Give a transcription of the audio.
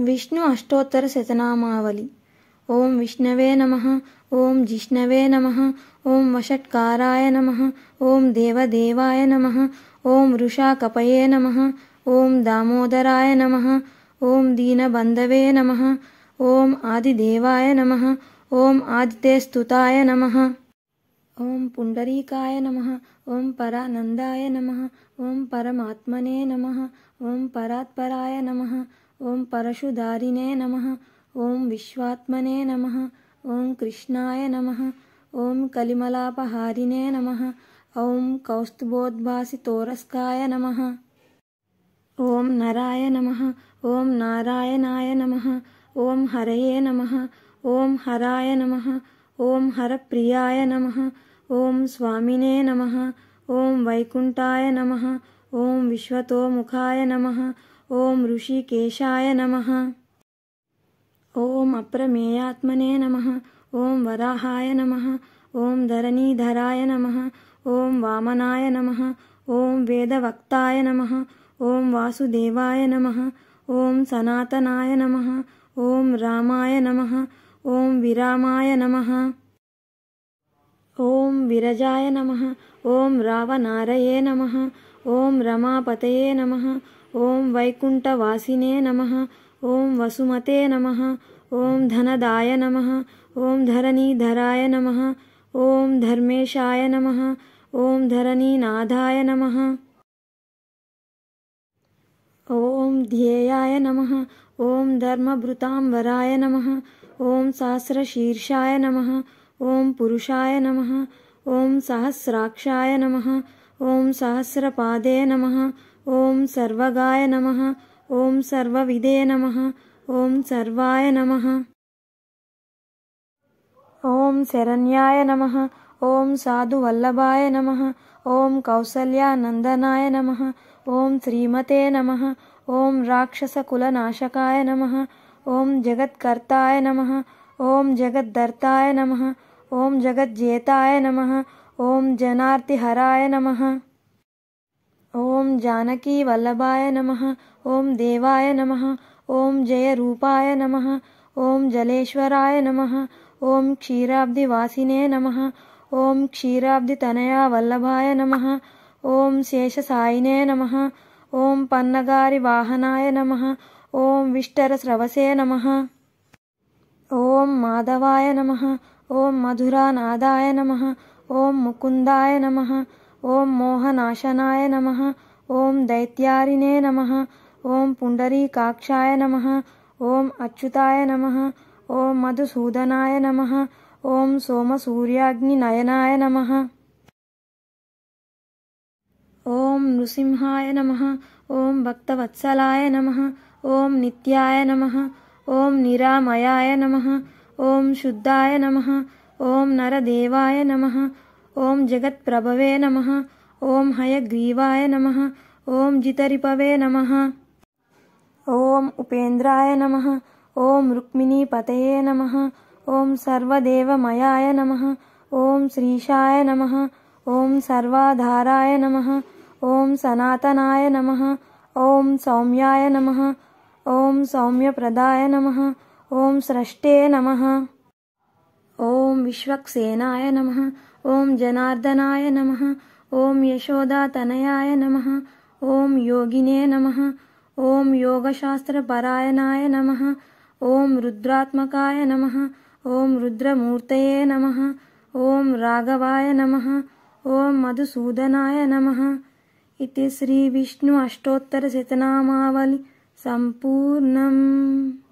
विष्णु अष्टोत्तर शतनामावली ओम विष्णवे नमः ओम जिष्णवे नमः ओम वषट्काराय नमः ओम देवदेवाय नमः ओम वृषाकपये नमः ओम दामोदराय नमः ओम दीनबंधवे नमः ओम आदिदेवाय नमः ओम आदितेस्तुताय नमः ओम पुंडरीकाय नमः ओम परानंदाय नमः ओम परमात्मने नमः ओम परात्पराय नमः ओं परशुधारिणे नम ओं विश्वात्मने नम ओं कृष्णाय नम ओं कलिमलापहारिणे नम ओं कौस्तुभोद्भासितोरस्काय नम ओं नराय नम ओं नारायणाय नम ओं हरये नम ओं हराय नमः ॐ हरप्रियाय नम ओं स्वामिने नमः ॐ वैकुण्ठाय नमः ॐ विश्वतोमुखाय नमः ॐ ऋषिकेशाय नमः ॐ अप्रमेयात्मने नमः ॐ वराहाय नमः ॐ धरणीधराय नमः ॐ वामनाय नमः ॐ वेदवक्ताय नमः ॐ वासुदेवाय नमः ॐ सनातनाय नमः ॐ रामाय नमः ॐ विरामाय नमः ॐ विरजाय नमः ॐ रावणारये नमः ॐ रमापतये नमः ॐ वैकुण्ठवासिने नमः ॐ वसुमते नमः ॐ धनदाय नमः ॐ धरणीधराय नमः ॐ धर्मेशाय नमः ॐ धरणीनाथाय नमः ॐ ध्येयाय नमः ॐ धर्मभृताम्बराय नमः ॐ सहस्रशीर्षाय नमः ॐ पुरुषाय नमः ॐ सहस्राक्षाय नमः ॐ सहस्रपादे नमः ॐ सर्वगाय नमः ॐ सर्वविदे नमः ॐ सर्वाय नमः ॐ शरण्याय नमः ॐ साधुवल्लभाय नमः ॐ कौसल्यानन्दनाय नमः ॐ श्रीमते नमः ॐ राक्षसकुलनाशकाय नमः ॐ जगत्कर्ताय नमः ॐ जगद्दर्ताय नमः ॐ जगज्जेताय नमः ॐ जनार्तिहराय नमः जानकी वल्लभाय नमः ओम देवाय नमः जय रूपाय नमः ओम जलेश्वराय नमः ओम क्षीराब्दिवासिने नमः ओम क्षीराब्दितनया वल्लभाय नमः ॐ शेषसायिने नमः पन्नगारी वाहनाय नमः विष्टर विष्टरस्रवसे नमः ओम माधवाय नमः ॐ मधुरानादाय नमः ओम मुकुंदाय नमः ओम मोहनाशनाय नमः ॐ दैत्यारिने नमः ॐ पुण्डरीकाक्षाय नमः ॐ अच्युताय नमः ॐ मधुसूदनाय नमः ॐ सोमसूर्याग्निनयनाय नमः ॐ नृसिंहाय नमः ॐ भक्तवत्सलाय नमः ॐ नित्याय नमः ॐ निरामयाय नमः ॐ शुद्धाय नमः ॐ नरदेवाय नमः ॐ जगत्प्रभवे नमः ओम हयग्रीवाय नम ओं जितरीपवे नम ओं उपेन्द्रा नम ओं रुक्मिणीपतये नम ओं सर्वदेवमयाय नम ओं श्रीशा नम ओं सर्वाधाराय नम ओं सनातनाय नम ओं सौम्याय नम ओं सौम्य प्रदाय नम ओं स्रष्टे नम ओं विश्वक्सेनाय नम ओं जनार्दनाय नम ॐ यशोदातनयाय नमः ॐ योगिने नमः ॐ योगशास्त्रपरायणाय नमः ॐ रुद्रात्मकाय नमः ॐ रुद्रमूर्तये नमः ॐ राघवाय नमः ॐ मधुसूदनाय नमः इति श्रीविष्णु सम्पूर्णम्